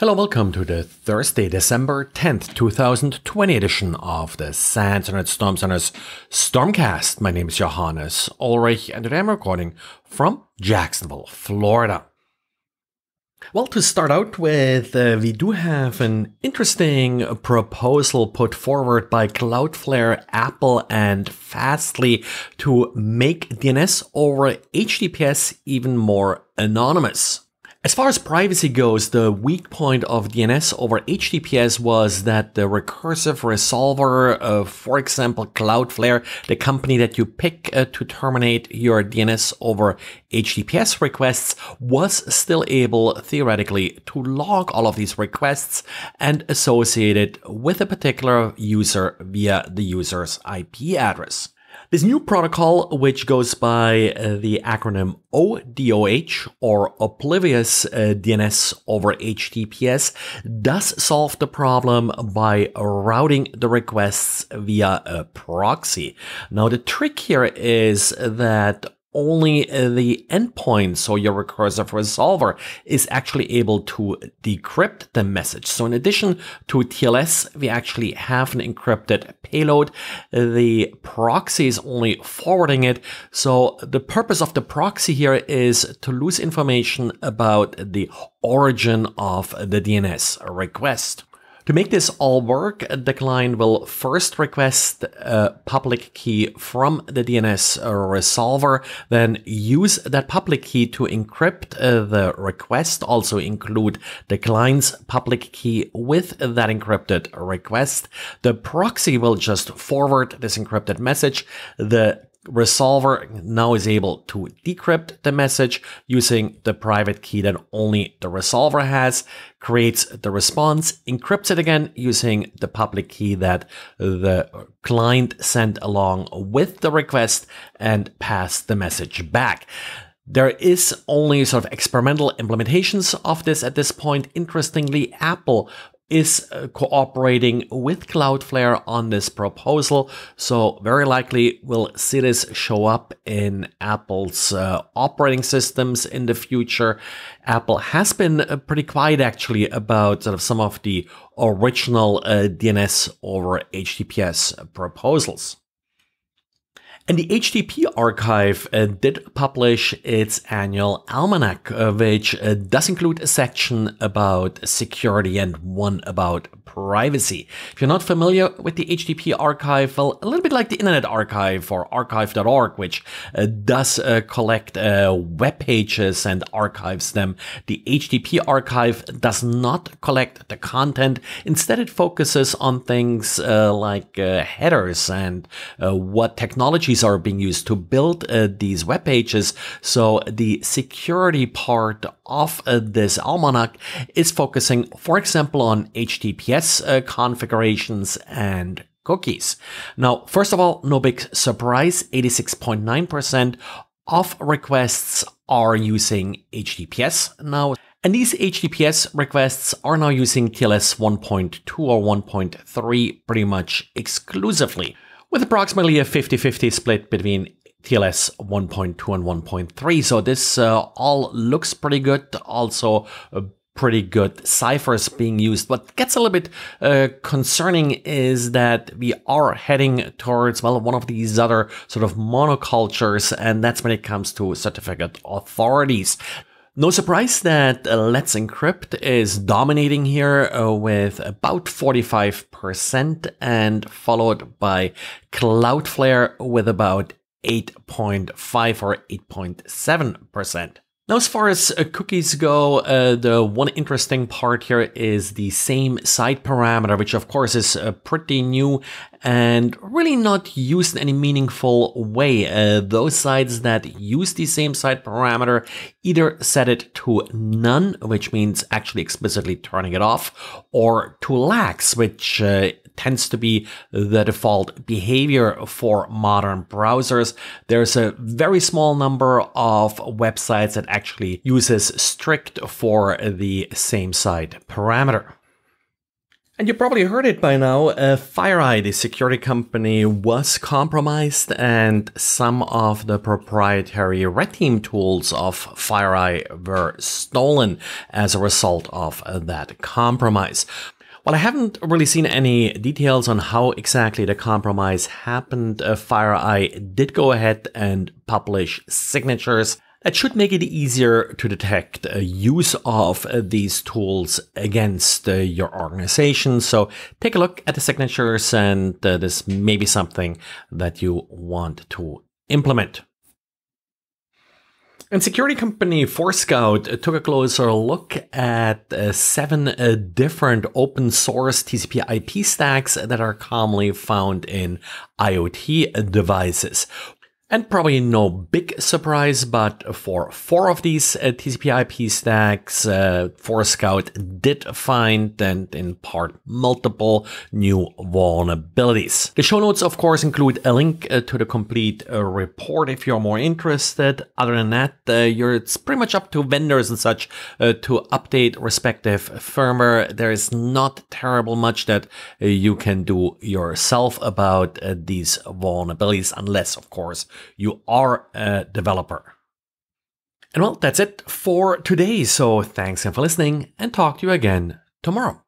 Hello, welcome to the Thursday, December 10th, 2020 edition of the Sands and Storm Center's Stormcast. My name is Johannes Ulrich, and today I'm recording from Jacksonville, Florida. Well, to start out with, uh, we do have an interesting proposal put forward by Cloudflare, Apple, and Fastly to make DNS over HTTPS even more anonymous. As far as privacy goes, the weak point of DNS over HTTPS was that the recursive resolver, uh, for example, Cloudflare, the company that you pick uh, to terminate your DNS over HTTPS requests, was still able, theoretically, to log all of these requests and associate it with a particular user via the user's IP address. This new protocol, which goes by uh, the acronym ODOH or Oblivious uh, DNS over HTTPS, does solve the problem by routing the requests via a proxy. Now, the trick here is that only uh, the endpoint, so your recursive resolver, is actually able to decrypt the message. So in addition to TLS, we actually have an encrypted payload. The proxy is only forwarding it. So the purpose of the proxy here is to lose information about the origin of the DNS request. To make this all work, the client will first request a public key from the DNS resolver, then use that public key to encrypt uh, the request, also include the client's public key with that encrypted request. The proxy will just forward this encrypted message. The resolver now is able to decrypt the message using the private key that only the resolver has, creates the response, encrypts it again using the public key that the client sent along with the request and pass the message back. There is only sort of experimental implementations of this at this point. Interestingly, Apple is uh, cooperating with Cloudflare on this proposal. So very likely we'll see this show up in Apple's uh, operating systems in the future. Apple has been uh, pretty quiet actually about sort of some of the original uh, DNS over HTTPS proposals. And the HTP archive uh, did publish its annual almanac, uh, which uh, does include a section about security and one about privacy. If you're not familiar with the HTTP archive, well, a little bit like the Internet Archive or archive.org, which uh, does uh, collect uh, web pages and archives them, the HTTP archive does not collect the content. Instead, it focuses on things uh, like uh, headers and uh, what technologies are being used to build these web pages. So the security part of uh, this almanac is focusing, for example, on HTTPS uh, configurations and cookies. Now, first of all, no big surprise, 86.9% of requests are using HTTPS now. And these HTTPS requests are now using TLS 1.2 or 1.3 pretty much exclusively, with approximately a 50-50 split between TLS 1.2 and 1.3. So this uh, all looks pretty good. Also pretty good ciphers being used. What gets a little bit uh, concerning is that we are heading towards, well, one of these other sort of monocultures, and that's when it comes to certificate authorities. No surprise that uh, Let's Encrypt is dominating here uh, with about 45% and followed by Cloudflare with about 8.5 or 8.7%. Now, as far as uh, cookies go, uh, the one interesting part here is the same site parameter, which of course is uh, pretty new and really not used in any meaningful way. Uh, those sites that use the same site parameter either set it to none, which means actually explicitly turning it off, or to lax, which uh, tends to be the default behavior for modern browsers. There's a very small number of websites that actually uses strict for the same site parameter. And you probably heard it by now. Uh, FireEye, the security company, was compromised, and some of the proprietary red team tools of FireEye were stolen as a result of uh, that compromise. Well, I haven't really seen any details on how exactly the compromise happened, uh, FireEye did go ahead and publish signatures it should make it easier to detect uh, use of uh, these tools against uh, your organization. So take a look at the signatures and this may be something that you want to implement. And security company Forescout took a closer look at seven different open source TCP IP stacks that are commonly found in IoT devices. And probably no big surprise, but for four of these uh, TCP IP stacks, uh, Forescout did find and in part multiple new vulnerabilities. The show notes, of course, include a link uh, to the complete uh, report if you're more interested. Other than that, uh, you're, it's pretty much up to vendors and such uh, to update respective firmware. There is not terrible much that uh, you can do yourself about these vulnerabilities, unless, of course, you are a developer. And well, that's it for today. So thanks again for listening and talk to you again tomorrow.